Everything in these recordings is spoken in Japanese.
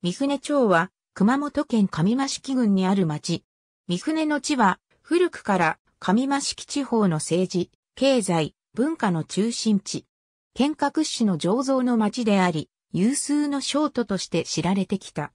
三船町は、熊本県上増式郡にある町。三船の地は、古くから上増式地方の政治、経済、文化の中心地。県下屈指の醸造の町であり、有数の商都として知られてきた。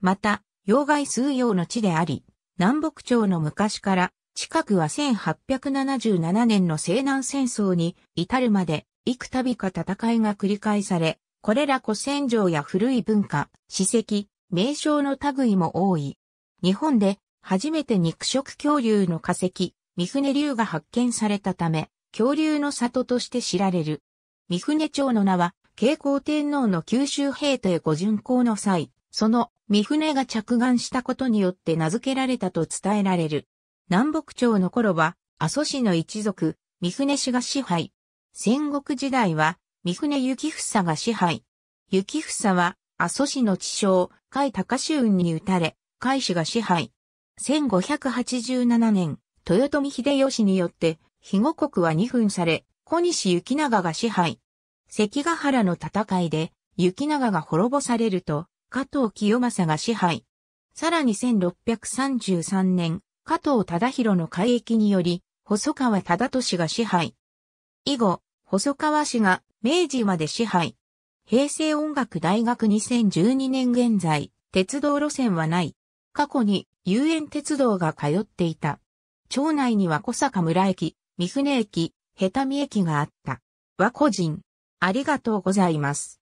また、洋害数用の地であり、南北町の昔から、近くは1877年の西南戦争に至るまで、幾度か戦いが繰り返され、これら古戦場や古い文化、史跡、名称の類も多い。日本で初めて肉食恐竜の化石、三船竜が発見されたため、恐竜の里として知られる。三船町の名は、慶光天皇の九州平へご巡行の際、その三船が着岸したことによって名付けられたと伝えられる。南北朝の頃は、阿蘇市の一族、三船氏が支配。戦国時代は、三船幸房が支配。幸房は、阿蘇市の地匠、甲斐高州雲に打たれ、甲斐氏が支配。1587年、豊臣秀吉によって、肥後国は二分され、小西幸長が支配。関ヶ原の戦いで、幸長が滅ぼされると、加藤清正が支配。さらに1633年、加藤忠宏の海域により、細川忠俊が支配。以後、細川氏が明治まで支配。平成音楽大学2012年現在、鉄道路線はない。過去に遊園鉄道が通っていた。町内には小坂村駅、三船駅、下タ駅があった。和個人。ありがとうございます。